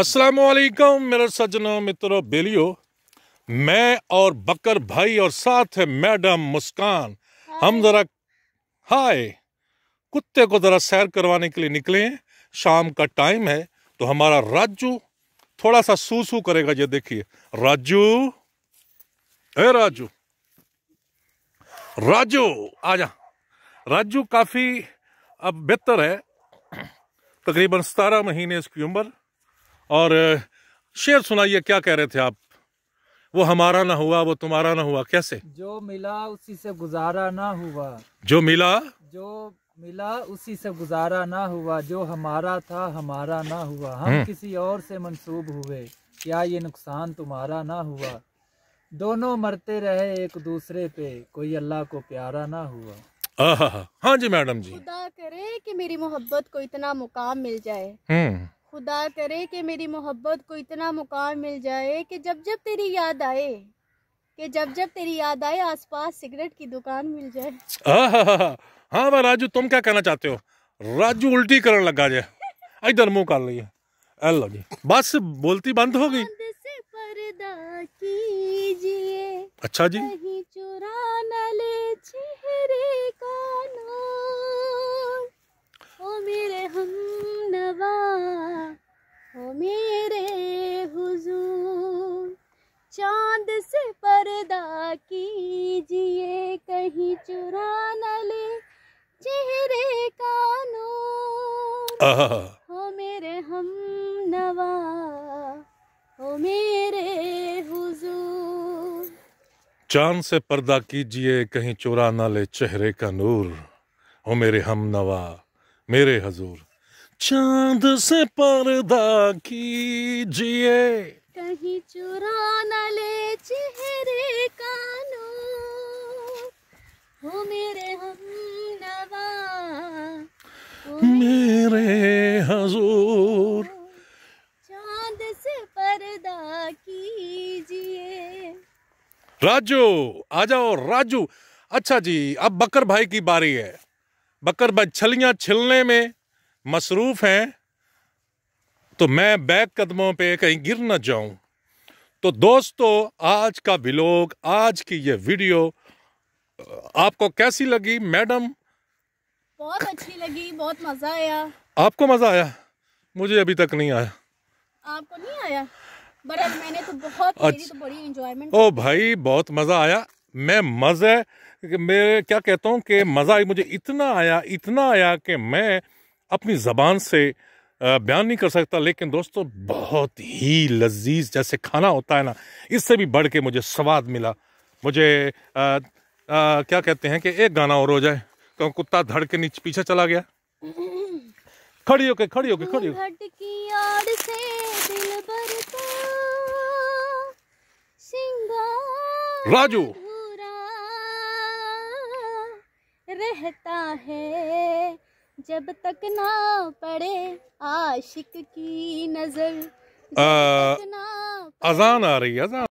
असलकम मेरे सज्जनों मित्रों बेलियो मैं और बकर भाई और साथ है मैडम मुस्कान हम ज़रा हाय कुत्ते को ज़रा सैर करवाने के लिए निकले हैं शाम का टाइम है तो हमारा राजू थोड़ा सा सूसू करेगा ये देखिए राजू ए राजू राजू आजा राजू काफ़ी अब बेहतर है तकरीबन सतारह महीने इसकी उम्र और शेर सुनाइए क्या कह रहे थे आप वो हमारा ना हुआ वो तुम्हारा ना हुआ कैसे जो मिला उसी से गुजारा ना हुआ जो मिला जो मिला उसी से गुजारा ना हुआ जो हमारा था हमारा ना हुआ हम हम्म। किसी और से मंसूब हुए क्या ये नुकसान तुम्हारा ना हुआ दोनों मरते रहे एक दूसरे पे कोई अल्लाह को प्यारा ना हुआ हाँ जी मैडम जी खुदा करे कि मेरी मोहब्बत को इतना मुकाम मिल जाए हम्म। खुदा करे कि मेरी मोहब्बत को इतना मुकाम मिल जाए कि जब जब तेरी याद आए कि जब जब तेरी याद आए आसपास सिगरेट की दुकान मिल जाए हाँ हाँ भाई राजू तुम क्या कहना चाहते हो राजू उल्टी करने लगा जाए इधर मुंह कर रही जी बस बोलती बंद हो गई अच्छा जी चांद से पर्दा कीजिए कहीं चुरा न ले चेहरे का नूर हो मेरे हम नवा हो मेरे चांद से पर्दा कीजिए कहीं चुरा ना ले चेहरे का नूर हो मेरे हम नवा मेरे हजूर चांद से पर्दा कीजिए कहीं चुरा न ले चेहरे कानों हो मेरे हम नवा मेरे हजूर चांद से पर्दा कीजिए राजू आ जाओ राजू अच्छा जी अब बकर भाई की बारी है बकर भाई छलियां छिलने में मसरूफ हैं तो मैं बैक कदमों पे कहीं गिर ना जाऊं तो दोस्तों आज का ब्लॉग आज की ये वीडियो आपको कैसी लगी मैडम बहुत अच्छी लगी बहुत मजा आया आपको मजा आया मुझे अभी तक नहीं आया आपको नहीं आया बट मैंने तो बहुत अच्छा, तो बड़ी एंजॉयमेंट ओ भाई बहुत मजा आया मैं मज़े मैं क्या कहता हूँ कि मज़ा मुझे इतना आया इतना आया कि मैं अपनी ज़बान से बयान नहीं कर सकता लेकिन दोस्तों बहुत ही लजीज जैसे खाना होता है ना इससे भी बढ़ के मुझे स्वाद मिला मुझे आ, आ, क्या कहते हैं कि एक गाना और हो जाए क्यों तो कुत्ता धड़ के नीचे पीछे चला गया खड़ी होके खड़ी होके खड़ी होके राजू रहता है जब तक ना पड़े आशिक की नजर आ, अजान आ रही है अजान